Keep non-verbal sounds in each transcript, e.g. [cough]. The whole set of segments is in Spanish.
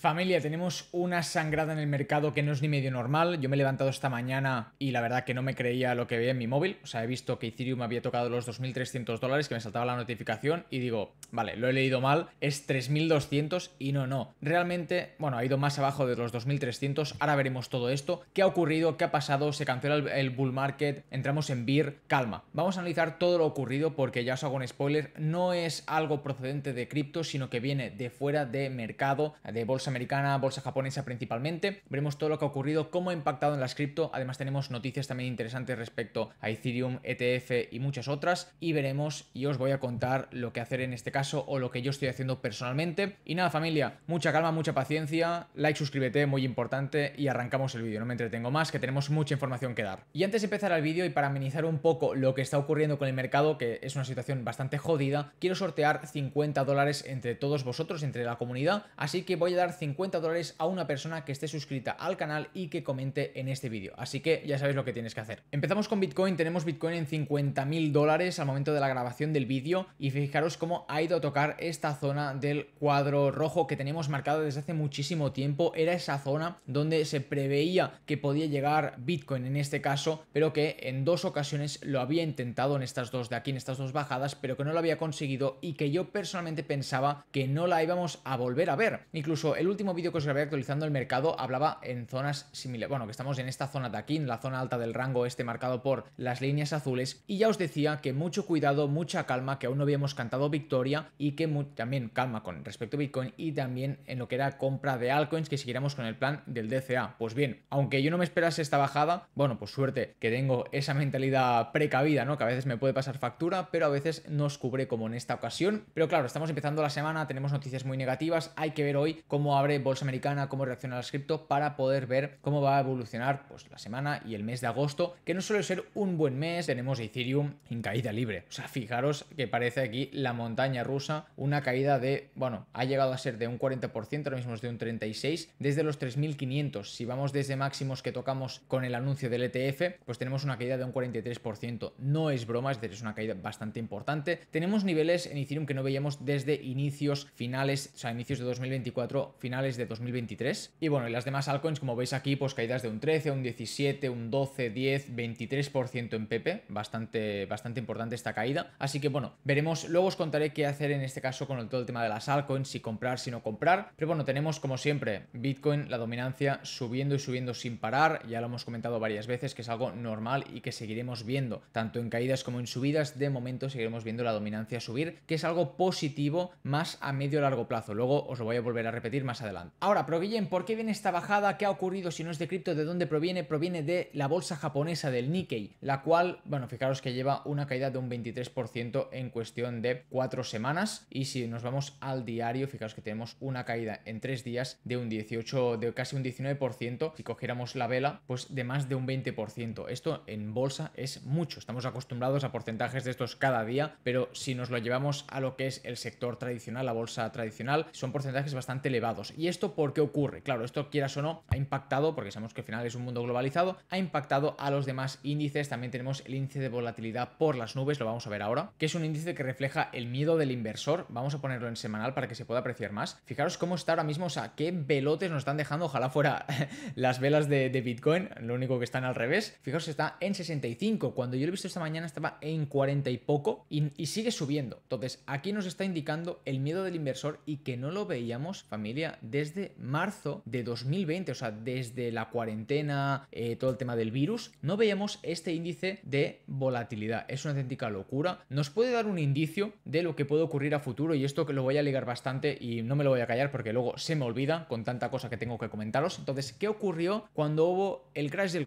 Familia, tenemos una sangrada en el mercado que no es ni medio normal. Yo me he levantado esta mañana y la verdad que no me creía lo que veía en mi móvil. O sea, he visto que Ethereum había tocado los 2.300 dólares, que me saltaba la notificación y digo, vale, lo he leído mal, es 3.200 y no, no. Realmente, bueno, ha ido más abajo de los 2.300. Ahora veremos todo esto. ¿Qué ha ocurrido? ¿Qué ha pasado? ¿Se cancela el, bull market? ¿Entramos en beer? Calma. Vamos a analizar todo lo ocurrido porque ya os hago un spoiler. No es algo procedente de cripto, sino que viene de fuera de mercado, de bolsa americana, bolsa japonesa principalmente. Veremos todo lo que ha ocurrido, cómo ha impactado en las cripto. Además tenemos noticias también interesantes respecto a Ethereum, ETF y muchas otras. Y veremos y os voy a contar lo que hacer en este caso o lo que yo estoy haciendo personalmente. Y nada familia, mucha calma, mucha paciencia, like, suscríbete, muy importante y arrancamos el vídeo. No me entretengo más, que tenemos mucha información que dar. Y antes de empezar el vídeo y para amenizar un poco lo que está ocurriendo con el mercado, que es una situación bastante jodida, quiero sortear 50 dólares entre todos vosotros, entre la comunidad. Así que voy a dar 50 dólares a una persona que esté suscrita al canal y que comente en este vídeo. Así que ya sabéis lo que tienes que hacer. Empezamos con Bitcoin, tenemos Bitcoin en 50 mil dólares al momento de la grabación del vídeo y fijaros cómo ha ido a tocar esta zona del cuadro rojo que tenemos marcado desde hace muchísimo tiempo. Era esa zona donde se preveía que podía llegar Bitcoin en este caso, pero que en dos ocasiones lo había intentado en estas dos de aquí, en estas dos bajadas, pero que no lo había conseguido y que yo personalmente pensaba que no la íbamos a volver a ver. Incluso el último vídeo que os grabé actualizando el mercado hablaba en zonas similares, bueno, que estamos en esta zona de aquí, en la zona alta del rango este marcado por las líneas azules, y ya os decía que mucho cuidado, mucha calma, que aún no habíamos cantado victoria y que también calma con respecto a Bitcoin y también en lo que era compra de altcoins, que siguiéramos con el plan del DCA. Pues bien, aunque yo no me esperase esta bajada, bueno, pues suerte que tengo esa mentalidad precavida, ¿no? Que a veces me puede pasar factura, pero a veces nos cubre como en esta ocasión. Pero claro, estamos empezando la semana, tenemos noticias muy negativas, hay que ver hoy cómo abre Bolsa Americana, cómo reacciona las cripto para poder ver cómo va a evolucionar pues, la semana y el mes de agosto, que no suele ser un buen mes. Tenemos Ethereum en caída libre. O sea, fijaros que parece aquí la montaña rusa, una caída de, bueno, ha llegado a ser de un 40%, ahora mismo es de un 36%, desde los 3.500. Si vamos desde máximos que tocamos con el anuncio del ETF, pues tenemos una caída de un 43%. No es broma, es decir, es una caída bastante importante. Tenemos niveles en Ethereum que no veíamos desde inicios finales, o sea, inicios de 2024, de 2023. Y bueno, y las demás altcoins, como veis aquí, pues caídas de un 13, un 17, un 12, 10, 23% en PP. Bastante, bastante importante esta caída. Así que bueno, veremos. Luego os contaré qué hacer en este caso con todo el tema de las altcoins, si comprar, si no comprar. Pero bueno, tenemos como siempre Bitcoin, la dominancia subiendo y subiendo sin parar. Ya lo hemos comentado varias veces que es algo normal y que seguiremos viendo, tanto en caídas como en subidas. De momento seguiremos viendo la dominancia subir, que es algo positivo más a medio largo plazo. Luego os lo voy a volver a repetir adelante. Ahora, pero ¿por qué viene esta bajada? ¿Qué ha ocurrido si no es de cripto? ¿De dónde proviene? Proviene de la bolsa japonesa del Nikkei, la cual, bueno, fijaros que lleva una caída de un 23% en cuestión de cuatro semanas. Y si nos vamos al diario, fijaros que tenemos una caída en tres días de un 18, de casi un 19%. Si cogiéramos la vela, pues de más de un 20%. Esto en bolsa es mucho. Estamos acostumbrados a porcentajes de estos cada día, pero si nos lo llevamos a lo que es el sector tradicional, la bolsa tradicional, son porcentajes bastante elevados. ¿Y esto por qué ocurre? Claro, esto quieras o no, ha impactado, porque sabemos que al final es un mundo globalizado, ha impactado a los demás índices. También tenemos el índice de volatilidad por las nubes, lo vamos a ver ahora, que es un índice que refleja el miedo del inversor. Vamos a ponerlo en semanal para que se pueda apreciar más. Fijaros cómo está ahora mismo, o sea, qué velotes nos están dejando, ojalá fuera [laughs] las velas de, Bitcoin, lo único que están al revés. Fijaros, está en 65. Cuando yo lo he visto esta mañana estaba en 40 y poco y, y sigue subiendo. Entonces, aquí nos está indicando el miedo del inversor y que no lo veíamos, familia, desde marzo de 2020, o sea, desde la cuarentena, eh, todo el tema del virus, no veíamos este índice de volatilidad. Es una auténtica locura. Nos puede dar un indicio de lo que puede ocurrir a futuro y esto que lo voy a ligar bastante y no me lo voy a callar porque luego se me olvida con tanta cosa que tengo que comentaros. Entonces, ¿qué ocurrió cuando hubo el crash del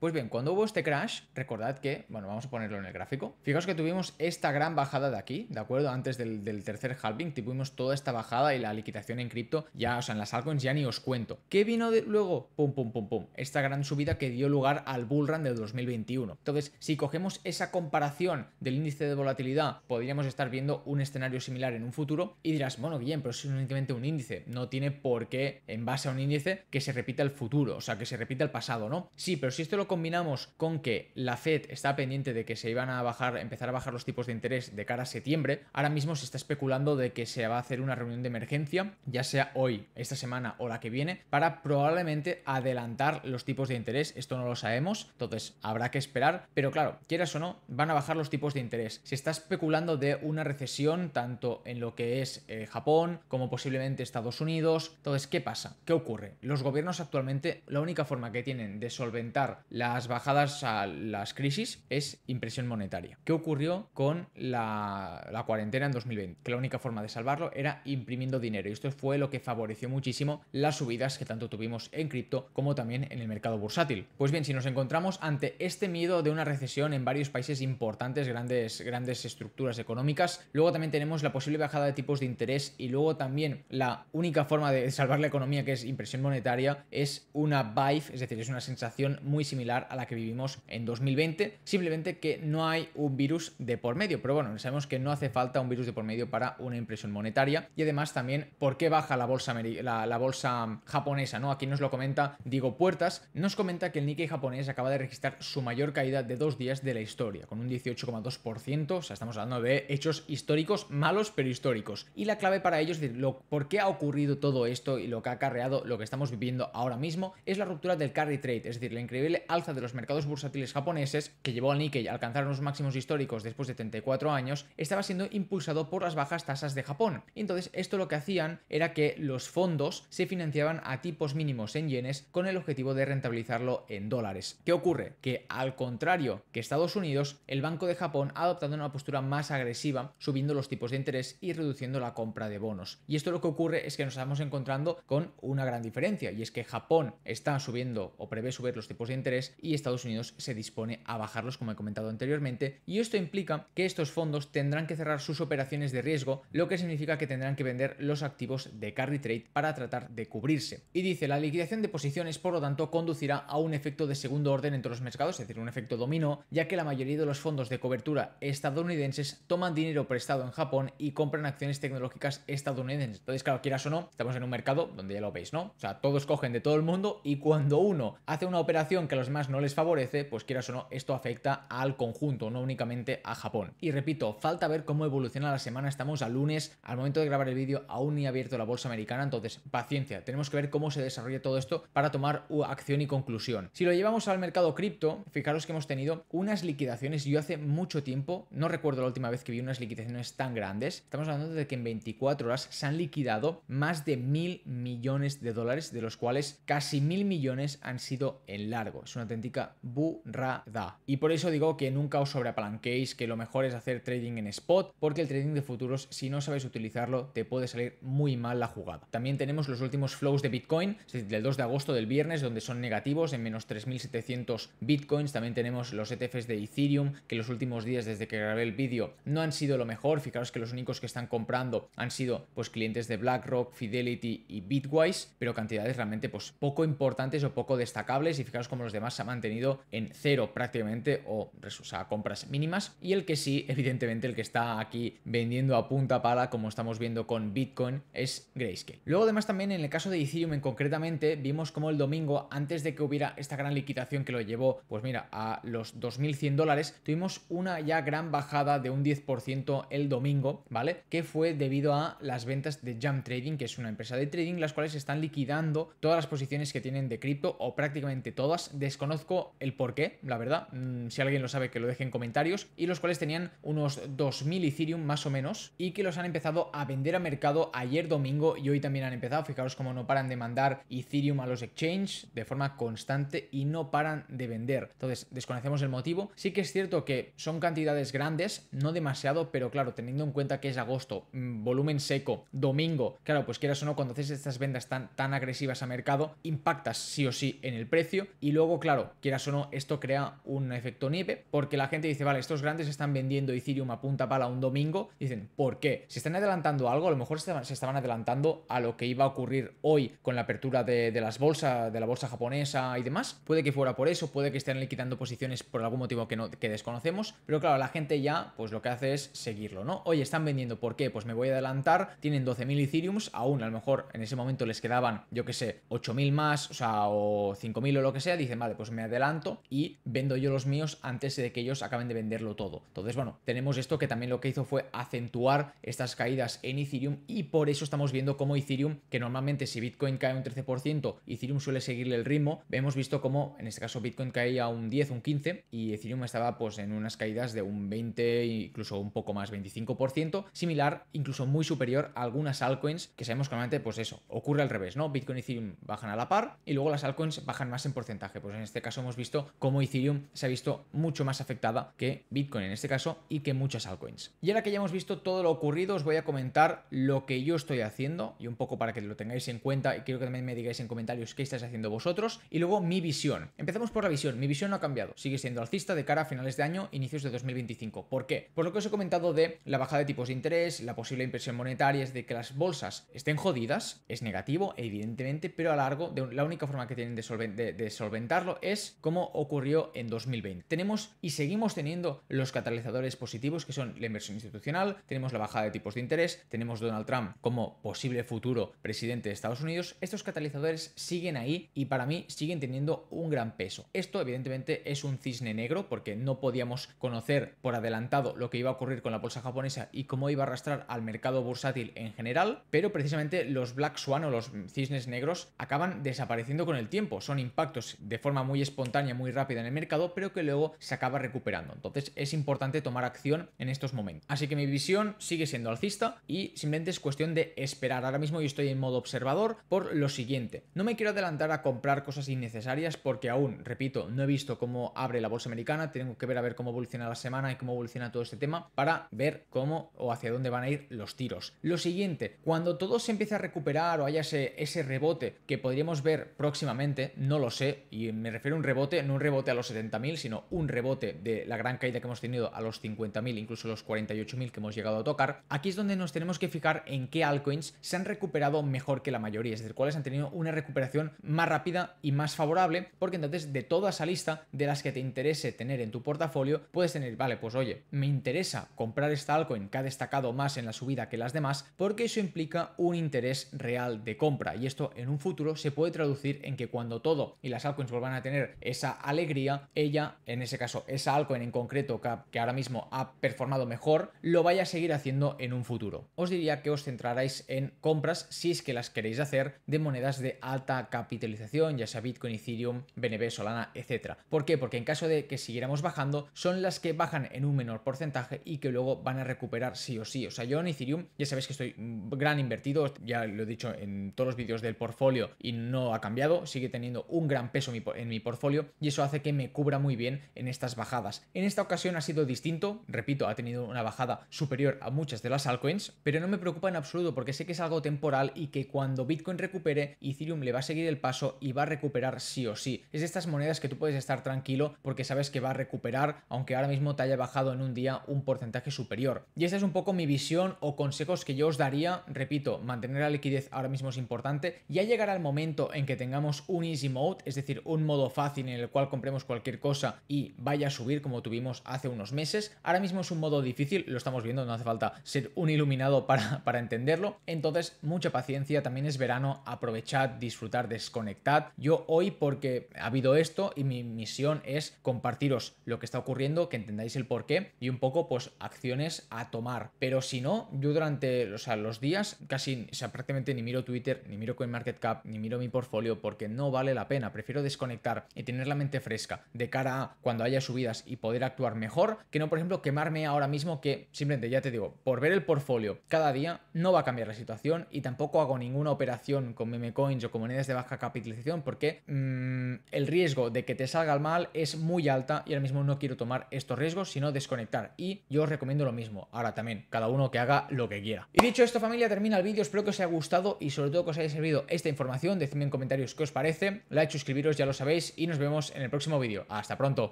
pues bien, cuando hubo este crash, recordad que, bueno, vamos a ponerlo en el gráfico. Fijaos que tuvimos esta gran bajada de aquí, ¿de acuerdo? Antes del, tercer halving tuvimos toda esta bajada y la liquidación en cripto, ya, o sea, en las altcoins ya ni os cuento. ¿Qué vino luego? Pum, pum, pum, pum. Esta gran subida que dio lugar al bull run del 2021. Entonces, si cogemos esa comparación del índice de volatilidad, podríamos estar viendo un escenario similar en un futuro y dirás, bueno, bien, pero es simplemente un índice. No tiene por qué, en base a un índice, que se repita el futuro, o sea, que se repita el pasado, ¿no? Sí, pero si esto lo combinamos con que la Fed está pendiente de que se iban a bajar, empezar a bajar los tipos de interés de cara a septiembre, ahora mismo se está especulando de que se va a hacer una reunión de emergencia, ya sea hoy, esta semana o la que viene, para probablemente adelantar los tipos de interés. Esto no lo sabemos, entonces habrá que esperar, pero claro, quieras o no, van a bajar los tipos de interés. Se está especulando de una recesión tanto en lo que es eh, Japón como posiblemente Estados Unidos. Entonces, ¿qué pasa? ¿Qué ocurre? Los gobiernos actualmente la única forma que tienen de solventar las bajadas a las crisis es impresión monetaria. ¿Qué ocurrió con la, cuarentena en 2020? Que la única forma de salvarlo era imprimiendo dinero y esto fue lo que favoreció muchísimo las subidas que tanto tuvimos en cripto como también en el mercado bursátil. Pues bien, si nos encontramos ante este miedo de una recesión en varios países importantes, grandes, grandes estructuras económicas, luego también tenemos la posible bajada de tipos de interés y luego también la única forma de salvar la economía que es impresión monetaria es una vibe, es decir, es una sensación muy similar a la que vivimos en 2020, simplemente que no hay un virus de por medio. Pero bueno, sabemos que no hace falta un virus de por medio para una impresión monetaria. Y además también, ¿por qué baja la bolsa, la, bolsa japonesa? ¿no? Aquí nos lo comenta digo Puertas, nos comenta que el Nikkei japonés acaba de registrar su mayor caída de dos días de la historia, con un 18,2%, o sea, estamos hablando de hechos históricos, malos pero históricos. Y la clave para ellos es lo, por qué ha ocurrido todo esto y lo que ha acarreado lo que estamos viviendo ahora mismo es la ruptura del carry trade, es decir, la increíble de los mercados bursátiles japoneses, que llevó al Nikkei a alcanzar unos máximos históricos después de 34 años, estaba siendo impulsado por las bajas tasas de Japón. Entonces, esto lo que hacían era que los fondos se financiaban a tipos mínimos en yenes con el objetivo de rentabilizarlo en dólares. ¿Qué ocurre? Que al contrario que Estados Unidos, el Banco de Japón ha adoptado una postura más agresiva, subiendo los tipos de interés y reduciendo la compra de bonos. Y esto lo que ocurre es que nos estamos encontrando con una gran diferencia, y es que Japón está subiendo o prevé subir los tipos de interés y Estados Unidos se dispone a bajarlos como he comentado anteriormente y esto implica que estos fondos tendrán que cerrar sus operaciones de riesgo, lo que significa que tendrán que vender los activos de carry trade para tratar de cubrirse. Y dice, la liquidación de posiciones por lo tanto conducirá a un efecto de segundo orden entre los mercados, es decir, un efecto dominó, ya que la mayoría de los fondos de cobertura estadounidenses toman dinero prestado en Japón y compran acciones tecnológicas estadounidenses. Entonces, claro, quieras o no, estamos en un mercado donde ya lo veis, ¿no? O sea, todos cogen de todo el mundo y cuando uno hace una operación que los más no les favorece, pues quieras o no, esto afecta al conjunto, no únicamente a Japón. Y repito, falta ver cómo evoluciona la semana, estamos a lunes, al momento de grabar el vídeo aún ni ha abierto la bolsa americana, entonces paciencia, tenemos que ver cómo se desarrolla todo esto para tomar acción y conclusión. Si lo llevamos al mercado cripto, fijaros que hemos tenido unas liquidaciones, yo hace mucho tiempo, no recuerdo la última vez que vi unas liquidaciones tan grandes, estamos hablando de que en 24 horas se han liquidado más de mil millones de dólares, de los cuales casi mil millones han sido en largo. Es auténtica burrada. Y por eso digo que nunca os sobreapalanquéis, que lo mejor es hacer trading en spot, porque el trading de futuros, si no sabéis utilizarlo, te puede salir muy mal la jugada. También tenemos los últimos flows de Bitcoin, del 2 de agosto del viernes, donde son negativos en menos 3.700 Bitcoins. También tenemos los ETFs de Ethereum, que los últimos días desde que grabé el vídeo no han sido lo mejor. Fijaros que los únicos que están comprando han sido pues clientes de BlackRock, Fidelity y Bitwise, pero cantidades realmente pues poco importantes o poco destacables y fijaros como los demás se ha mantenido en cero prácticamente o sea, compras mínimas. Y el que sí, evidentemente, el que está aquí vendiendo a punta pala, como estamos viendo con Bitcoin, es Grayscale. Luego, además, también en el caso de Ethereum concretamente, vimos como el domingo, antes de que hubiera esta gran liquidación que lo llevó, pues mira, a los 2.100 dólares, tuvimos una ya gran bajada de un 10% el domingo, ¿vale? Que fue debido a las ventas de Jump Trading, que es una empresa de trading, las cuales están liquidando todas las posiciones que tienen de cripto o prácticamente todas, conozco el por qué, la verdad. Mm, si alguien lo sabe, que lo deje en comentarios. Y los cuales tenían unos 2.000 Ethereum más o menos. Y que los han empezado a vender a mercado ayer domingo y hoy también han empezado. Fijaros cómo no paran de mandar Ethereum a los exchanges de forma constante y no paran de vender. Entonces, desconocemos el motivo. Sí que es cierto que son cantidades grandes, no demasiado, pero claro, teniendo en cuenta que es agosto, mm, volumen seco, domingo, claro, pues quieras o no, cuando haces estas vendas tan, tan agresivas a mercado, impactas sí o sí en el precio. Y luego, claro, claro, quieras o no, esto crea un efecto nieve porque la gente dice, vale, estos grandes están vendiendo Ethereum a punta pala un domingo. Dicen, ¿por qué? Se están adelantando algo, a lo mejor se estaban adelantando a lo que iba a ocurrir hoy con la apertura de, las bolsas, de la bolsa japonesa y demás. Puede que fuera por eso, puede que estén liquidando posiciones por algún motivo que, no, que desconocemos, pero claro, la gente ya, pues lo que hace es seguirlo, ¿no? Oye, están vendiendo, ¿por qué? Pues me voy a adelantar, tienen 12.000 Ethereums, aún a lo mejor en ese momento les quedaban, yo qué sé, 8.000 más, o sea, o 5.000 o lo que sea, dicen, vale, pues me adelanto y vendo yo los míos antes de que ellos acaben de venderlo todo. Entonces, bueno, tenemos esto que también lo que hizo fue acentuar estas caídas en Ethereum y por eso estamos viendo cómo Ethereum, que normalmente si Bitcoin cae un 13%, Ethereum suele seguirle el ritmo, hemos visto cómo en este caso Bitcoin caía un 10, un 15 y Ethereum estaba pues en unas caídas de un 20, incluso un poco más, 25%, similar, incluso muy superior a algunas altcoins que sabemos normalmente pues eso, ocurre al revés, ¿no? Bitcoin y Ethereum bajan a la par y luego las altcoins bajan más en porcentaje, pues en este en este caso hemos visto cómo Ethereum se ha visto mucho más afectada que Bitcoin en este caso y que muchas altcoins. Y ahora que ya hemos visto todo lo ocurrido, os voy a comentar lo que yo estoy haciendo y un poco para que lo tengáis en cuenta y quiero que también me digáis en comentarios qué estáis haciendo vosotros y luego mi visión. Empezamos por la visión. Mi visión no ha cambiado. Sigue siendo alcista de cara a finales de año, inicios de 2025. ¿Por qué? Por lo que os he comentado de la bajada de tipos de interés, la posible impresión monetaria, es de que las bolsas estén jodidas, es negativo, evidentemente, pero a largo, de la única forma que tienen de, de, de solventarlo es como ocurrió en 2020. Tenemos y seguimos teniendo los catalizadores positivos que son la inversión institucional, tenemos la bajada de tipos de interés, tenemos Donald Trump como posible futuro presidente de Estados Unidos. Estos catalizadores siguen ahí y para mí siguen teniendo un gran peso. Esto evidentemente es un cisne negro porque no podíamos conocer por adelantado lo que iba a ocurrir con la bolsa japonesa y cómo iba a arrastrar al mercado bursátil en general, pero precisamente los Black Swan o los cisnes negros acaban desapareciendo con el tiempo. Son impactos de forma muy espontánea, muy rápida en el mercado, pero que luego se acaba recuperando. Entonces es importante tomar acción en estos momentos. Así que mi visión sigue siendo alcista y simplemente es cuestión de esperar. Ahora mismo yo estoy en modo observador por lo siguiente. No me quiero adelantar a comprar cosas innecesarias porque aún, repito, no he visto cómo abre la bolsa americana. Tengo que ver a ver cómo evoluciona la semana y cómo evoluciona todo este tema para ver cómo o hacia dónde van a ir los tiros. Lo siguiente, cuando todo se empiece a recuperar o haya ese, ese rebote que podríamos ver próximamente, no lo sé y me me refiero a un rebote, no un rebote a los 70.000, sino un rebote de la gran caída que hemos tenido a los 50.000, incluso los 48.000 que hemos llegado a tocar, aquí es donde nos tenemos que fijar en qué altcoins se han recuperado mejor que la mayoría, es decir, cuáles han tenido una recuperación más rápida y más favorable, porque entonces de toda esa lista de las que te interese tener en tu portafolio, puedes tener, vale, pues oye, me interesa comprar esta altcoin que ha destacado más en la subida que las demás, porque eso implica un interés real de compra, y esto en un futuro se puede traducir en que cuando todo y las altcoins vuelvan a tener esa alegría, ella, en ese caso, esa altcoin en concreto, que ahora mismo ha performado mejor, lo vaya a seguir haciendo en un futuro. Os diría que os centraráis en compras si es que las queréis hacer de monedas de alta capitalización, ya sea Bitcoin, Ethereum, BNB, Solana, etcétera. ¿Por qué? Porque en caso de que siguiéramos bajando, son las que bajan en un menor porcentaje y que luego van a recuperar sí o sí. O sea, yo en Ethereum ya sabéis que estoy gran invertido, ya lo he dicho en todos los vídeos del portfolio y no ha cambiado, sigue teniendo un gran peso en mi portfolio y eso hace que me cubra muy bien en estas bajadas. En esta ocasión ha sido distinto, repito, ha tenido una bajada superior a muchas de las altcoins, pero no me preocupa en absoluto porque sé que es algo temporal y que cuando Bitcoin recupere, Ethereum le va a seguir el paso y va a recuperar sí o sí. Es de estas monedas que tú puedes estar tranquilo porque sabes que va a recuperar, aunque ahora mismo te haya bajado en un día un porcentaje superior. Y esta es un poco mi visión o consejos que yo os daría, repito, mantener la liquidez ahora mismo es importante, ya llegará el momento en que tengamos un easy mode, es decir, un modo fácil en el cual compremos cualquier cosa y vaya a subir como tuvimos hace unos meses. Ahora mismo es un modo difícil, lo estamos viendo, no hace falta ser un iluminado [laughs] para, para entenderlo. Entonces, mucha paciencia, también es verano, aprovechad, disfrutar, desconectad. Yo hoy, porque ha habido esto y mi misión es compartiros lo que está ocurriendo, que entendáis el porqué y un poco, pues, acciones a tomar. Pero si no, yo durante los días casi, o sea, prácticamente ni miro Twitter, ni miro CoinMarketCap, ni miro mi portfolio porque no vale la pena. Prefiero desconectar y tener la mente fresca de cara a cuando haya subidas y poder actuar mejor, que no, por ejemplo, quemarme ahora mismo que simplemente, ya te digo, por ver el portfolio cada día no va a cambiar la situación y tampoco hago ninguna operación con meme coins o con monedas de baja capitalización porque mm, el riesgo de que te salga el mal es muy alta y ahora mismo no quiero tomar estos riesgos, sino desconectar. Y yo os recomiendo lo mismo. Ahora también, cada uno que haga lo que quiera. Y dicho esto, familia, termina el vídeo. Espero que os haya gustado y sobre todo que os haya servido esta información. Decidme en comentarios qué os parece. Like, suscribiros, ya lo sabéis y nos vemos en el próximo vídeo. Hasta pronto.